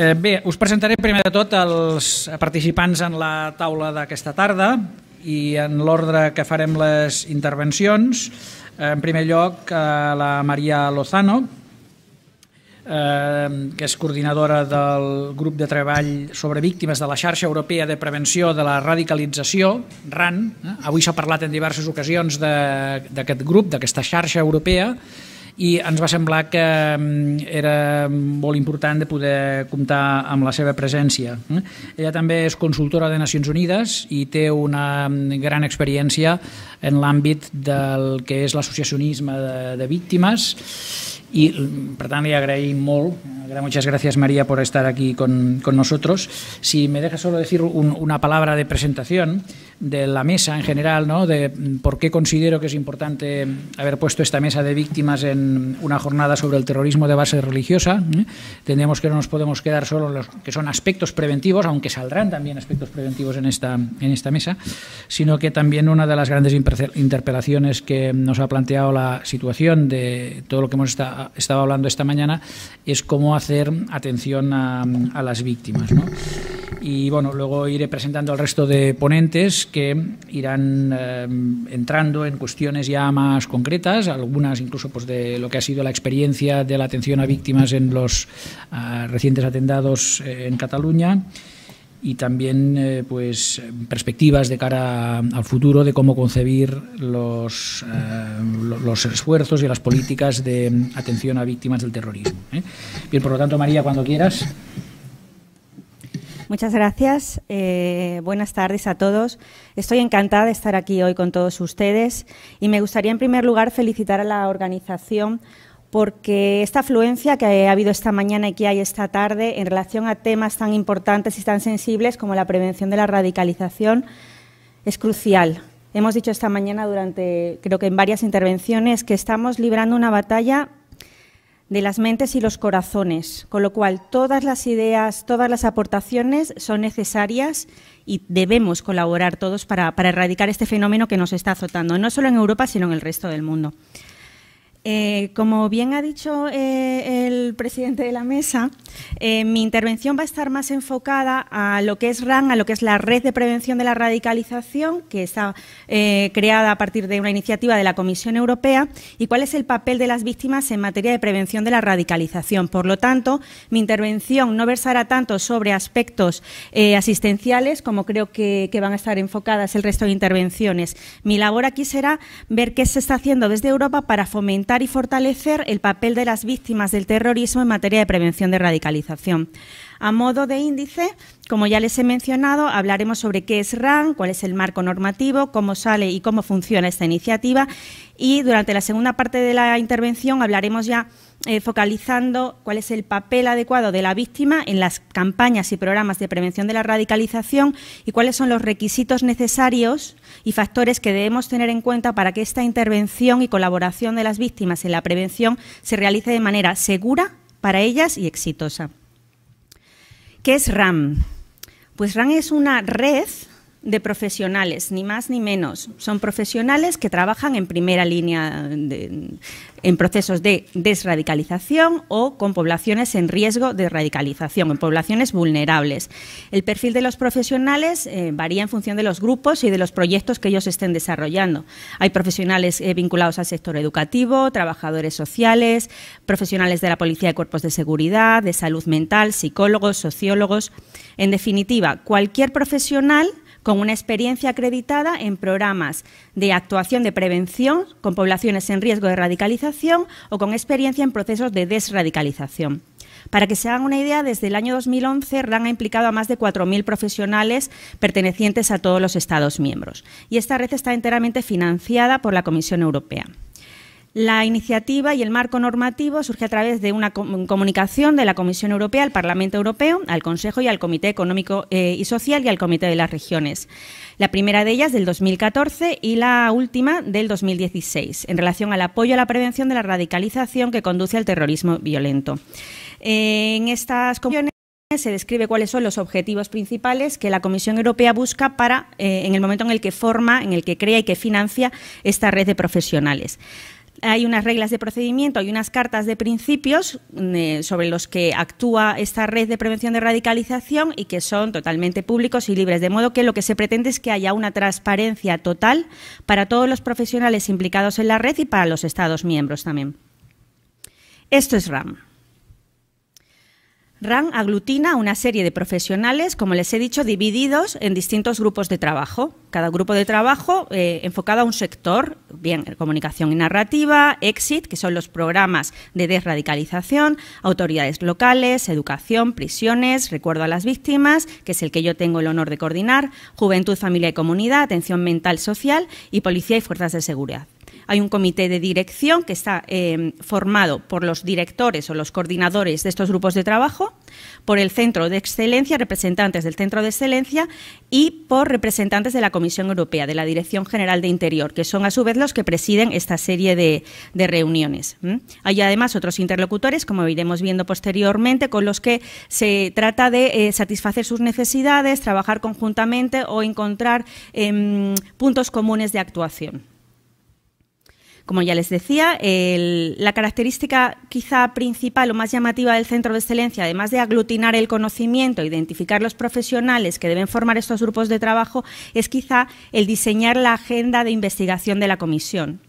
Eh, bé, us presentaré primer de tot els participants en la taula d'aquesta tarda i en l'ordre que farem les intervencions. Eh, en primer lloc, eh, la Maria Lozano, eh, que és coordinadora del grup de treball sobre víctimes de la xarxa europea de prevenció de la radicalització, RAN. Eh? Avui s'ha parlat en diverses ocasions d'aquest grup, d'aquesta xarxa europea, i ens va semblar que mm, era molt important de poder comptar amb la seva presència. Eh? Ella també és consultora de Nacions Unides i té una mm, gran experiència en l'àmbit del que és l'associacionisme de, de víctimes y per tant li agraïm molt Muchas gracias María por estar aquí con, con nosotros. Si me deja solo decir una palabra de presentación de la mesa en general, ¿no? de por qué considero que es importante haber puesto esta mesa de víctimas en una jornada sobre el terrorismo de base religiosa. ¿eh? Tendríamos que no nos podemos quedar solo en los que son aspectos preventivos, aunque saldrán también aspectos preventivos en esta, en esta mesa, sino que también una de las grandes interpelaciones que nos ha planteado la situación de todo lo que hemos estado estaba, hablando esta mañana, es cómo hacer atención a, las víctimas. Y bueno, luego iré presentando al resto de ponentes que irán eh, entrando en cuestiones ya más concretas, algunas incluso pues, de lo que ha sido la experiencia de la atención a víctimas en los ah, recientes atentados eh, en Cataluña y también eh, pues perspectivas de cara al futuro de cómo concebir los, eh, los esfuerzos y las políticas de atención a víctimas del terrorismo. ¿eh? Bien, por lo tanto, María, cuando quieras. Muchas gracias. buenas tardes a todos. Estoy encantada de estar aquí hoy con todos ustedes y me gustaría, en primer lugar, felicitar a la organización porque esta afluencia que ha habido esta mañana y que hay esta tarde en relación a temas tan importantes y tan sensibles como la prevención de la radicalización es crucial. Hemos dicho esta mañana durante, creo que en varias intervenciones, que estamos librando una batalla de las mentes y los corazones, con lo cual todas las ideas, todas las aportaciones son necesarias y debemos colaborar todos para, para erradicar este fenómeno que nos está azotando, no solo en Europa, sino en el resto del mundo. Eh, como bien ha dicho eh, el presidente de la mesa, eh, mi intervención va a estar más enfocada a lo que es RAN, a lo que es la Red de Prevención de la Radicalización, que está creada a partir de una iniciativa de la Comisión Europea, y cuál es el papel de las víctimas en materia de prevención de la radicalización. Por lo tanto, mi intervención no versará tanto sobre aspectos asistenciales como creo que van a estar enfocadas el resto de intervenciones. Mi labor aquí será ver qué se está haciendo desde Europa para fomentar y fortalecer el papel de las víctimas del terrorismo en materia de prevención de radicalización. A modo de índice, como ya les he mencionado, hablaremos sobre qué es RAN, cuál es el marco normativo, cómo sale y cómo funciona esta iniciativa y durante la segunda parte de la intervención hablaremos ya eh, focalizando cuál es el papel adecuado de la víctima en las campañas y programas de prevención de la radicalización y cuáles son los requisitos necesarios y factores que debemos tener en cuenta para que esta intervención y colaboración de las víctimas en la prevención se realice de manera segura para ellas y exitosa. ¿Qué es RAM? Pues RAM es una red de profesionales, ni más ni menos. Son profesionales que trabajan en primera línea en procesos de desradicalización o con poblaciones en riesgo de radicalización, en poblaciones vulnerables. El perfil de los profesionales eh, varía en función de los grupos y de los proyectos que ellos estén desarrollando. Hay profesionales eh, vinculados al sector educativo, trabajadores sociales, profesionales de la policía y cuerpos de seguridad, de salud mental, psicólogos, sociólogos. En definitiva, cualquier profesional con una experiencia acreditada en programas de actuación de prevención con poblaciones en riesgo de radicalización o con experiencia en procesos de desradicalización. Para que se hagan una idea, desde el año 2011 RAN ha implicado a más de 4.000 profesionales pertenecientes a todos los Estados miembros y esta red está enteramente financiada por la Comisión Europea. La iniciativa y el marco normativo surge a través de una comunicación de la Comisión Europea al Parlamento Europeo, al Consejo y al Comité Económico eh, y Social y al Comité de las Regiones. La primera de ellas del 2014 y la última del 2016, en relación al apoyo a la prevención de la radicalización que conduce al terrorismo violento. Eh, en estas comisiones se describe cuáles son los objetivos principales que la Comisión Europea busca para, eh, en el momento en el que forma, en el que crea y que financia esta red de profesionales hay unas reglas de procedimiento, hay unas cartas de principios eh, sobre los que actúa esta red de prevención de radicalización y que son totalmente públicos y libres, de modo que lo que se pretende es que haya una transparencia total para todos los profesionales implicados en la red y para los Estados miembros también. Esto es RAM. RAN aglutina una serie de profesionales, como les he dicho, divididos en distintos grupos de trabajo. Cada grupo de trabajo eh, enfocado a un sector, bien, comunicación y narrativa, EXIT, que son los programas de desradicalización, autoridades locales, educación, prisiones, recuerdo a las víctimas, que es el que yo tengo el honor de coordinar, juventud, familia y comunidad, atención mental social y policía y fuerzas de seguridad. Hay un comité de dirección que está eh, formado por los directores o los coordinadores de estos grupos de trabajo, por el Centro de Excelencia, representantes del Centro de Excelencia y por representantes de la Comisión Europea, de la Dirección General de Interior, que son a su vez los que presiden esta serie de, reuniones. Hay además otros interlocutores, como iremos viendo posteriormente, con los que se trata de eh, satisfacer sus necesidades, trabajar conjuntamente o encontrar em, puntos comunes de actuación. Como ya les decía, la característica quizá principal o más llamativa del centro de excelencia, además de aglutinar el conocimiento, identificar los profesionales que deben formar estos grupos de trabajo, es quizá el diseñar la agenda de investigación de la comisión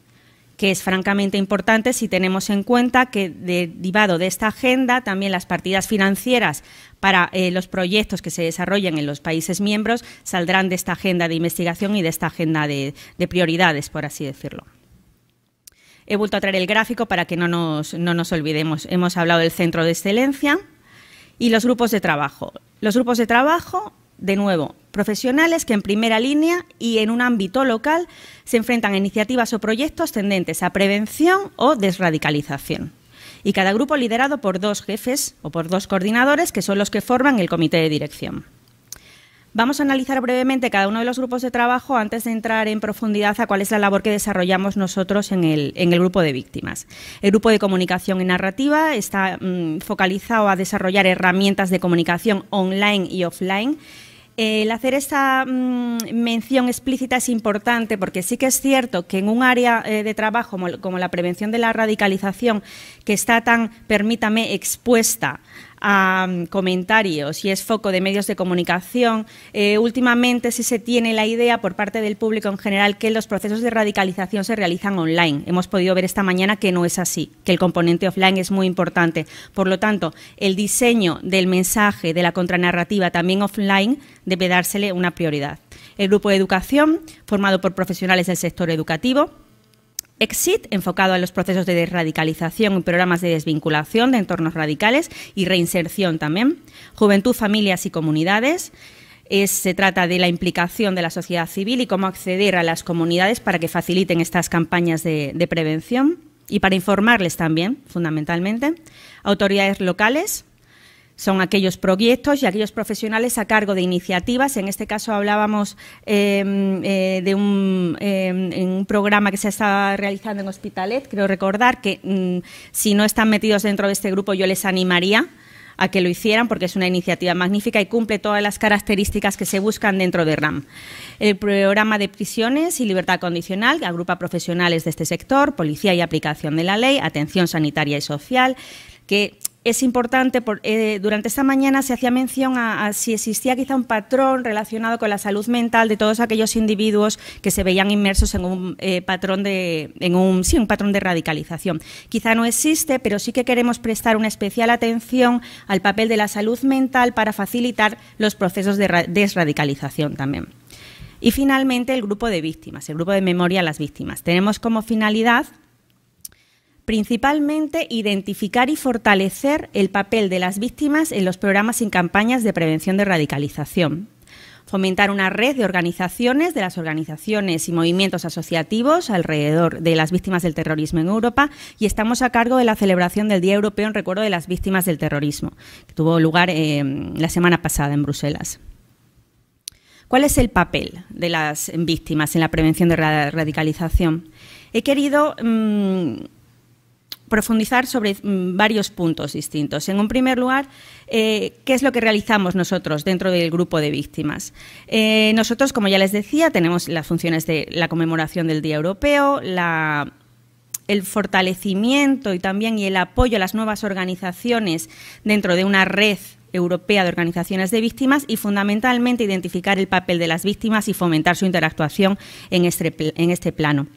que es francamente importante si tenemos en cuenta que derivado de esta agenda también las partidas financieras para eh, los proyectos que se desarrollan en los países miembros saldrán de esta agenda de investigación y de esta agenda de prioridades, por así decirlo. He vuelto a traer el gráfico para que no nos, no nos olvidemos. Hemos hablado del centro de excelencia y los grupos de trabajo. Los grupos de trabajo, de nuevo, profesionales que en primera línea y en un ámbito local se enfrentan a iniciativas o proyectos tendentes a prevención o desradicalización. Y cada grupo liderado por dos jefes o por dos coordinadores que son los que forman el comité de dirección. Vamos a analizar brevemente cada uno de los grupos de trabajo antes de entrar en profundidad a cuál es la labor que desarrollamos nosotros en el, grupo de víctimas. El grupo de comunicación y narrativa está mm, focalizado a desarrollar herramientas de comunicación online y offline el hacer esta mm, mención explícita es importante porque sí que es cierto que en un área eh, de trabajo como, como, la prevención de la radicalización, que está tan, permítame, expuesta a mm, comentarios y es foco de medios de comunicación. Eh, últimamente sí se tiene la idea por parte del público en general que los procesos de radicalización se realizan online. Hemos podido ver esta mañana que no es así, que el componente offline es muy importante. Por lo tanto, el diseño del mensaje, de la contranarrativa también offline, debe dársele una prioridad. El grupo de educación, formado por profesionales del sector educativo, Exit, enfocado a los procesos de desradicalización y programas de desvinculación de entornos radicales y reinserción también. Juventud, familias y comunidades. se trata de la implicación de la sociedad civil y cómo acceder a las comunidades para que faciliten estas campañas de prevención y para informarles también, fundamentalmente. Autoridades locales, son aquellos proyectos y aquellos profesionales a cargo de iniciativas. En este caso hablábamos em, eh, de em, un, programa que se está realizando en Hospitalet. Creo recordar que mm, si no están metidos dentro de este grupo yo les animaría a que lo hicieran porque es una iniciativa magnífica y cumple todas las características que se buscan dentro de RAM. El programa de prisiones y libertad condicional que agrupa profesionales de este sector, policía y aplicación de la ley, atención sanitaria y social, que es importante, eh, durante esta mañana se hacía mención a, si existía quizá un patrón relacionado con la salud mental de todos aquellos individuos que se veían inmersos en un eh, patrón de en un, sí, un patrón de radicalización. Quizá no existe, pero sí que queremos prestar una especial atención al papel de la salud mental para facilitar los procesos de desradicalización también. Y finalmente el grupo de víctimas, el grupo de memoria a las víctimas. Tenemos como finalidad Principalmente identificar y fortalecer el papel de las víctimas en los programas y campañas de prevención de radicalización. Fomentar una red de organizaciones, de las organizaciones y movimientos asociativos alrededor de las víctimas del terrorismo en Europa y estamos a cargo de la celebración del Día Europeo en Recuerdo de las Víctimas del Terrorismo, que tuvo lugar eh, la semana pasada en Bruselas. ¿Cuál es el papel de las víctimas en la prevención de radicalización? He querido... Mm, profundizar sobre mm, varios puntos distintos. En un primer lugar, eh, ¿qué es lo que realizamos nosotros dentro del grupo de víctimas? Eh, nosotros, como ya les decía, tenemos las funciones de la conmemoración del Día Europeo, el fortalecimiento y también y el apoyo a las nuevas organizaciones dentro de una red europea de organizaciones de víctimas y fundamentalmente identificar el papel de las víctimas y fomentar su interactuación en este, este plano.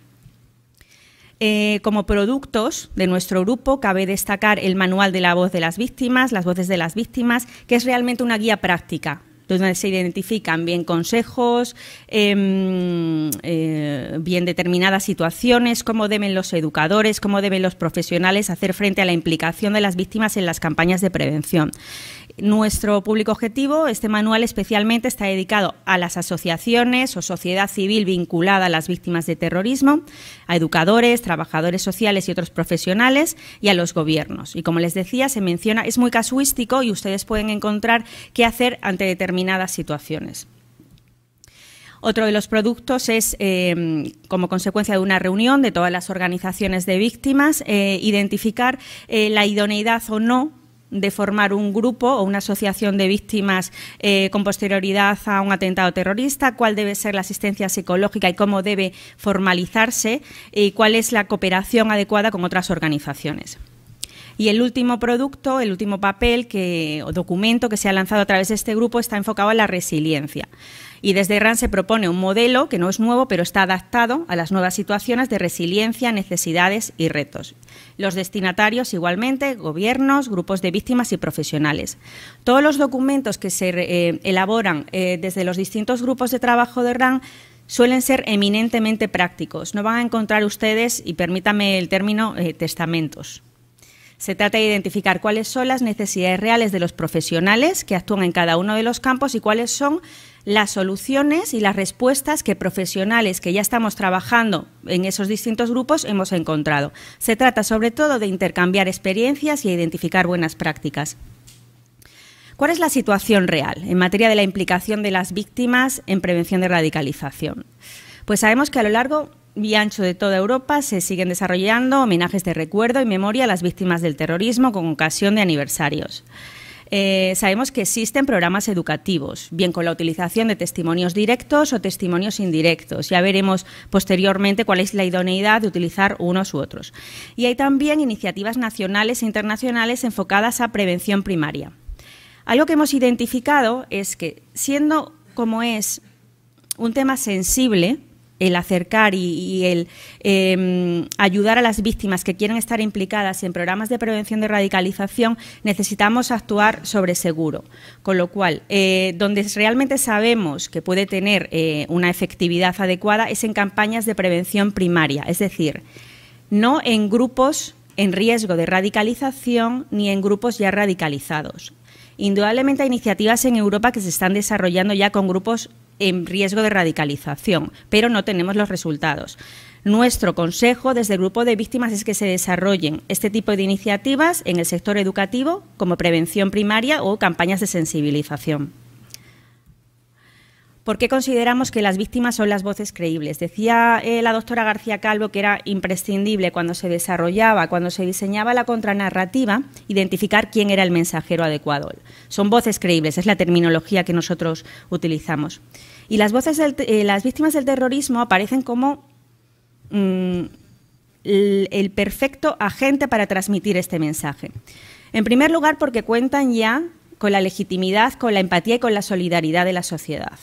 Eh, como productos de nuestro grupo, cabe destacar el manual de la voz de las víctimas, las voces de las víctimas, que es realmente una guía práctica donde se identifican bien consejos, em, eh, bien determinadas situaciones, cómo deben los educadores, cómo deben los profesionales hacer frente a la implicación de las víctimas en las campañas de prevención. Nuestro público objetivo, este manual especialmente está dedicado a las asociaciones o sociedad civil vinculada a las víctimas de terrorismo, a educadores, trabajadores sociales y otros profesionales y a los gobiernos. Y como les decía, se menciona, es muy casuístico y ustedes pueden encontrar qué hacer ante determinadas situaciones. Otro de los productos es, eh, como consecuencia de una reunión de todas las organizaciones de víctimas, eh, identificar eh, la idoneidad o no de formar un grupo o una asociación de víctimas eh, con posterioridad a un atentado terrorista, cuál debe ser la asistencia psicológica y cómo debe formalizarse y cuál es la cooperación adecuada con otras organizaciones. Y el último producto, el último papel que, o documento que se ha lanzado a través de este grupo está enfocado a la resiliencia. Y desde RAN se propone un modelo que no es nuevo, pero está adaptado a las nuevas situaciones de resiliencia, necesidades y retos. Los destinatarios igualmente, gobiernos, grupos de víctimas y profesionales. Todos los documentos que se eh, elaboran eh, desde los distintos grupos de trabajo de RAN suelen ser eminentemente prácticos. No van a encontrar ustedes, y permítame el término, eh, testamentos. Se trata de identificar cuáles son las necesidades reales de los profesionales que actúan en cada uno de los campos y cuáles son las soluciones y las respuestas que profesionales que ya estamos trabajando en esos distintos grupos hemos encontrado. Se trata sobre todo de intercambiar experiencias y identificar buenas prácticas. ¿Cuál es la situación real en materia de la implicación de las víctimas en prevención de radicalización? Pues sabemos que a lo largo y ancho de toda Europa se siguen desarrollando homenajes de recuerdo y memoria a las víctimas del terrorismo con ocasión de aniversarios. Eh, sabemos que existen programas educativos, bien con la utilización de testimonios directos o testimonios indirectos. Ya veremos posteriormente cuál es la idoneidad de utilizar unos u otros. Y hay también iniciativas nacionales e internacionales enfocadas a prevención primaria. Algo que hemos identificado es que, siendo como es un tema sensible, el acercar y, el em, ayudar a las víctimas que quieren estar implicadas en programas de prevención de radicalización, necesitamos actuar sobre seguro. Con lo cual, eh, donde realmente sabemos que puede tener eh, una efectividad adecuada es en campañas de prevención primaria, es decir, no en grupos en riesgo de radicalización ni en grupos ya radicalizados. Indudablemente hay iniciativas en Europa que se están desarrollando ya con grupos en riesgo de radicalización, pero no tenemos los resultados. Nuestro consejo desde el grupo de víctimas es que se desarrollen este tipo de iniciativas en el sector educativo como prevención primaria o campañas de sensibilización. ¿Por qué consideramos que las víctimas son las voces creíbles? Decía eh, la doctora García Calvo que era imprescindible cuando se desarrollaba, cuando se diseñaba la contranarrativa, identificar quién era el mensajero adecuado. Son voces creíbles, es la terminología que nosotros utilizamos. Y las voces, eh, las víctimas del terrorismo aparecen como mm, el perfecto agente para transmitir este mensaje. En primer lugar, porque cuentan ya con la legitimidad, con la empatía y con la solidaridad de la sociedad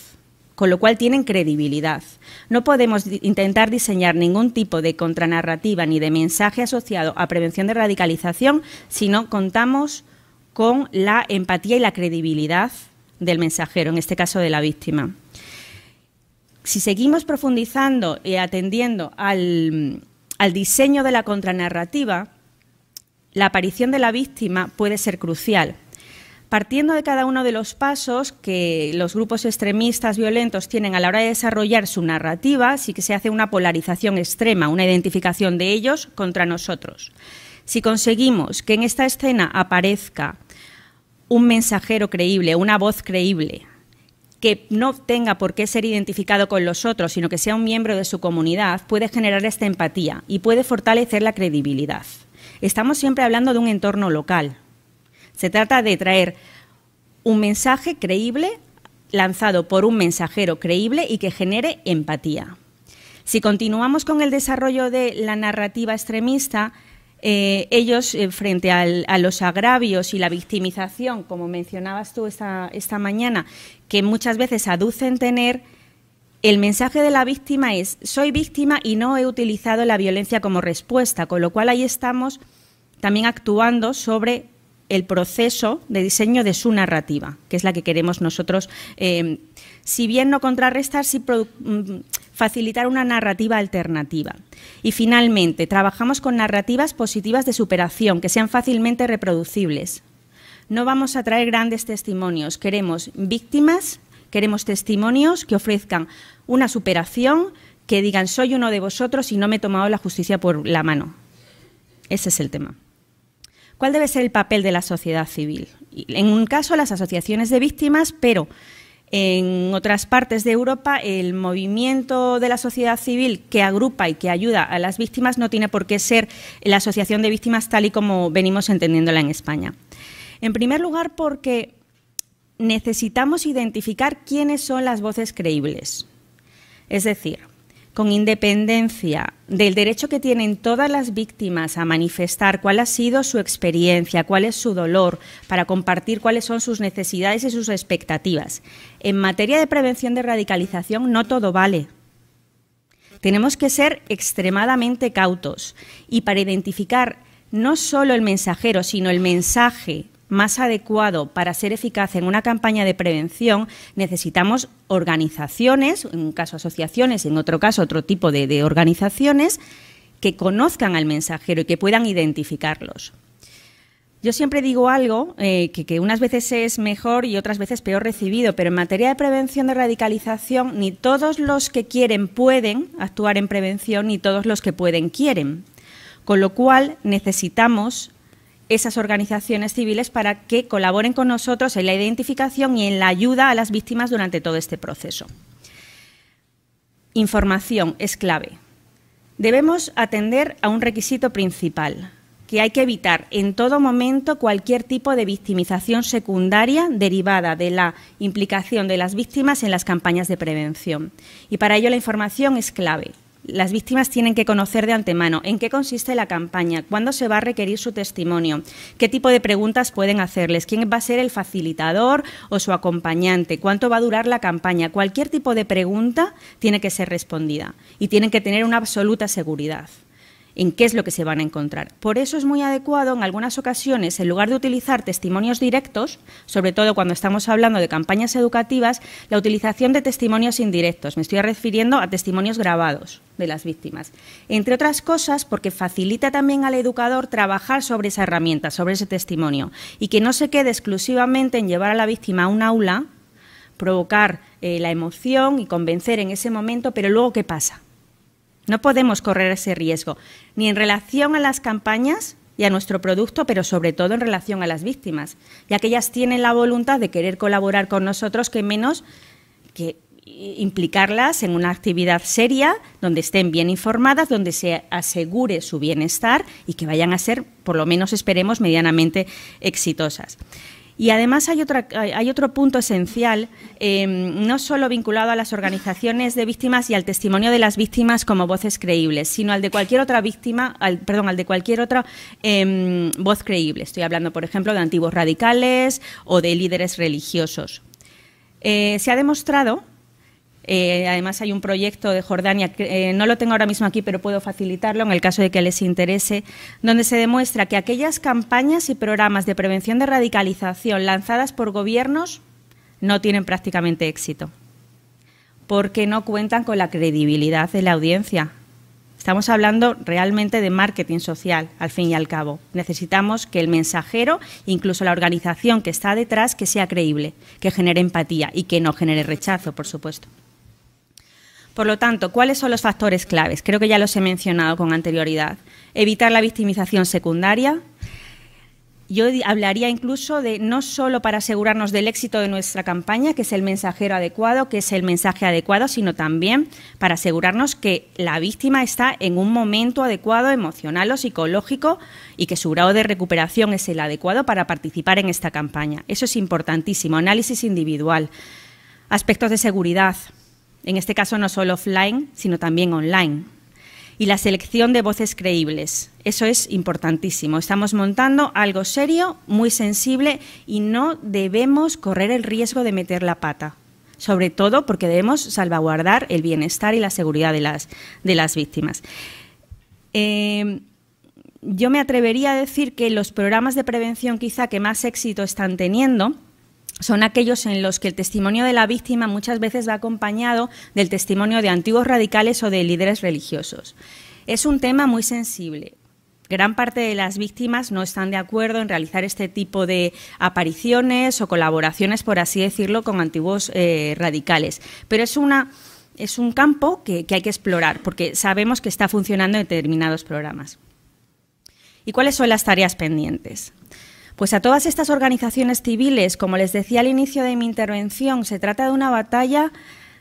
con lo cual tienen credibilidad. No podemos intentar diseñar ningún tipo de contranarrativa ni de mensaje asociado a prevención de radicalización si no contamos con la empatía y la credibilidad del mensajero, en este caso de la víctima. Si seguimos profundizando y atendiendo al, diseño de la contranarrativa, la aparición de la víctima puede ser crucial, partiendo de cada uno de los pasos que los grupos extremistas violentos tienen a la hora de desarrollar su narrativa, sí que se hace una polarización extrema, una identificación de ellos contra nosotros. Si conseguimos que en esta escena aparezca un mensajero creíble, una voz creíble, que no tenga por qué ser identificado con los otros, sino que sea un miembro de su comunidad, puede generar esta empatía y puede fortalecer la credibilidad. Estamos siempre hablando de un entorno local, se trata de traer un mensaje creíble lanzado por un mensajero creíble y que genere empatía. Si continuamos con el desarrollo de la narrativa extremista, eh, ellos, eh, frente a los agravios y la victimización, como mencionabas tú esta mañana, que muchas veces aducen tener, el mensaje de la víctima es, soy víctima y no he utilizado la violencia como respuesta, con lo cual ahí estamos también actuando sobre el proceso de diseño de su narrativa, que es la que queremos nosotros, eh, si bien no contrarrestar, sí mm, facilitar una narrativa alternativa. Y finalmente, trabajamos con narrativas positivas de superación, que sean fácilmente reproducibles. No vamos a traer grandes testimonios, queremos víctimas, queremos testimonios que ofrezcan una superación, que digan soy uno de vosotros y no me he tomado la justicia por la mano. Ese es el tema. ¿Cuál debe ser el papel de la sociedad civil? En un caso, las asociaciones de víctimas, pero en otras partes de Europa, el movimiento de la sociedad civil que agrupa y que ayuda a las víctimas no tiene por qué ser la asociación de víctimas tal y como venimos entendiéndola en España. En primer lugar, porque necesitamos identificar quiénes son las voces creíbles. Es decir, con independencia del derecho que tienen todas las víctimas a manifestar cuál ha sido su experiencia, cuál es su dolor, para compartir cuáles son sus necesidades y sus expectativas. En materia de prevención de radicalización no todo vale. Tenemos que ser extremadamente cautos y para identificar no solo el mensajero, sino el mensaje más adecuado para ser eficaz en una campaña de prevención, necesitamos organizaciones, en un caso asociaciones, en otro caso otro tipo de, organizaciones, que conozcan al mensajero y que puedan identificarlos. Yo siempre digo algo eh, que, unas veces es mejor y otras veces peor recibido, pero en materia de prevención de radicalización, ni todos los que quieren pueden actuar en prevención, ni todos los que pueden quieren. Con lo cual necesitamos esas organizaciones civiles para que colaboren con nosotros en la identificación y en la ayuda a las víctimas durante todo este proceso. Información es clave. Debemos atender a un requisito principal, que hay que evitar en todo momento cualquier tipo de victimización secundaria derivada de la implicación de las víctimas en las campañas de prevención. Y para ello la información es clave las víctimas tienen que conocer de antemano en qué consiste la campaña, cuándo se va a requerir su testimonio, qué tipo de preguntas pueden hacerles, quién va a ser el facilitador o su acompañante, cuánto va a durar la campaña. Cualquier tipo de pregunta tiene que ser respondida y tienen que tener una absoluta seguridad en qué es lo que se van a encontrar. Por eso es muy adecuado en algunas ocasiones, en lugar de utilizar testimonios directos, sobre todo cuando estamos hablando de campañas educativas, la utilización de testimonios indirectos. Me estoy refiriendo a testimonios grabados de las víctimas. Entre otras cosas, porque facilita también al educador trabajar sobre esa herramienta, sobre ese testimonio, y que no se quede exclusivamente en llevar a la víctima a un aula, provocar eh, la emoción y convencer en ese momento, pero luego ¿qué pasa? No podemos correr ese riesgo, ni en relación a las campañas y a nuestro producto, pero sobre todo en relación a las víctimas, ya que ellas tienen la voluntad de querer colaborar con nosotros, que menos que implicarlas en una actividad seria, donde estén bien informadas, donde se asegure su bienestar y que vayan a ser, por lo menos esperemos, medianamente exitosas. Y además hay, otra, hay otro punto esencial, em, no solo vinculado a las organizaciones de víctimas y al testimonio de las víctimas como voces creíbles, sino al de cualquier otra víctima, al, perdón, al de cualquier otra em, voz creíble. Estoy hablando, por ejemplo, de antiguos radicales o de líderes religiosos. Eh, se ha demostrado eh, además hay un proyecto de Jordania, eh, no lo tengo ahora mismo aquí, pero puedo facilitarlo en el caso de que les interese, donde se demuestra que aquellas campañas y programas de prevención de radicalización lanzadas por gobiernos no tienen prácticamente éxito, porque no cuentan con la credibilidad de la audiencia. Estamos hablando realmente de marketing social, al fin y al cabo. Necesitamos que el mensajero, incluso la organización que está detrás, que sea creíble, que genere empatía y que no genere rechazo, por supuesto. Por lo tanto, ¿cuáles son los factores claves? Creo que ya los he mencionado con anterioridad. Evitar la victimización secundaria. Yo hablaría incluso de no solo para asegurarnos del éxito de nuestra campaña, que es el mensajero adecuado, que es el mensaje adecuado, sino también para asegurarnos que la víctima está en un momento adecuado emocional o psicológico y que su grado de recuperación es el adecuado para participar en esta campaña. Eso es importantísimo. Análisis individual. Aspectos de seguridad, en este caso no solo offline, sino también online. Y la selección de voces creíbles, eso es importantísimo. Estamos montando algo serio, muy sensible y no debemos correr el riesgo de meter la pata, sobre todo porque debemos salvaguardar el bienestar y la seguridad de las, víctimas. Eh, yo me atrevería a decir que los programas de prevención quizá que más éxito están teniendo son aquellos en los que el testimonio de la víctima muchas veces va acompañado del testimonio de antiguos radicales o de líderes religiosos. Es un tema muy sensible. Gran parte de las víctimas no están de acuerdo en realizar este tipo de apariciones o colaboraciones, por así decirlo, con antiguos eh, radicales. Pero es, un campo que hay que explorar, porque sabemos que está funcionando en determinados programas. ¿Y cuáles son las tareas pendientes? Pues a todas estas organizaciones civiles, como les decía al inicio de mi intervención, se trata de una batalla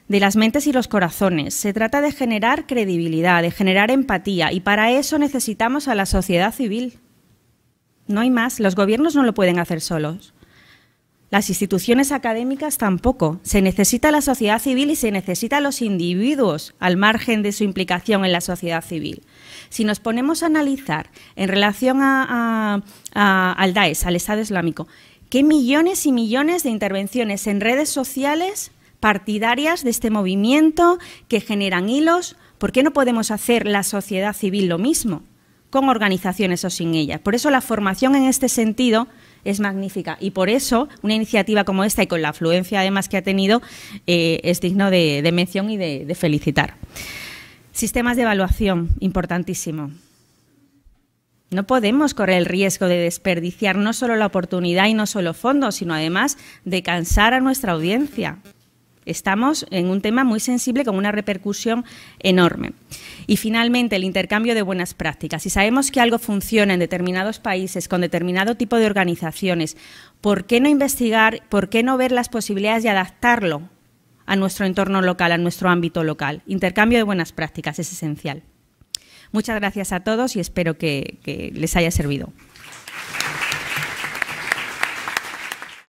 de las mentes y los corazones. Se trata de generar credibilidad, de generar empatía, y para eso necesitamos a la sociedad civil. No hay más, los gobiernos no lo pueden hacer solos. Las instituciones académicas tampoco. Se necesita la sociedad civil y se necesitan los individuos al margen de su implicación en la sociedad civil. Si nos ponemos a analizar en relación al Daesh, al Estado Islámico, qué millones y millones de intervenciones en redes sociales partidarias de este movimiento que generan hilos, ¿por qué no podemos hacer la sociedad civil lo mismo? con organizaciones o sin ellas. Por eso la formación en este sentido es magnífica. Y por eso una iniciativa como esta y con la afluencia además que ha tenido eh, es digno de, mención y de, de felicitar. Sistemas de evaluación, importantísimo. No podemos correr el riesgo de desperdiciar no solo la oportunidad y no solo fondos, sino además de cansar a nuestra audiencia. Estamos en un tema muy sensible con una repercusión enorme. Y finalmente, el intercambio de buenas prácticas. Si sabemos que algo funciona en determinados países con determinado tipo de organizaciones, ¿por qué no investigar, por qué no ver las posibilidades de adaptarlo a nuestro entorno local, a nuestro ámbito local? Intercambio de buenas prácticas es esencial. Muchas gracias a todos y espero que, que les haya servido.